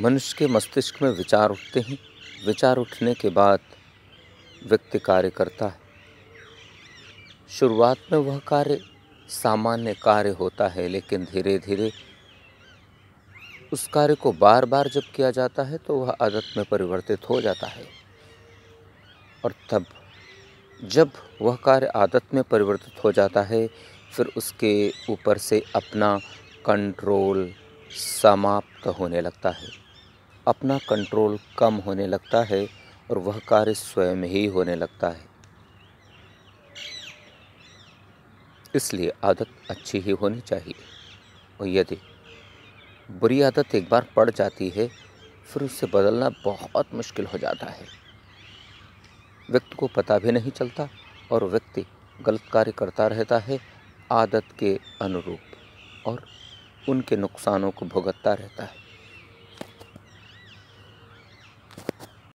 मनुष्य के मस्तिष्क में विचार उठते हैं विचार उठने के बाद व्यक्ति कार्य करता है शुरुआत में वह कार्य सामान्य कार्य होता है लेकिन धीरे धीरे उस कार्य को बार बार जब किया जाता है तो वह आदत में परिवर्तित हो जाता है और तब जब वह कार्य आदत में परिवर्तित हो जाता है फिर उसके ऊपर से अपना कंट्रोल समाप्त होने लगता है अपना कंट्रोल कम होने लगता है और वह कार्य स्वयं ही होने लगता है इसलिए आदत अच्छी ही होनी चाहिए और यदि बुरी आदत एक बार पड़ जाती है फिर उसे बदलना बहुत मुश्किल हो जाता है व्यक्ति को पता भी नहीं चलता और व्यक्ति गलत कार्य करता रहता है आदत के अनुरूप और उनके नुकसानों को भुगतता रहता है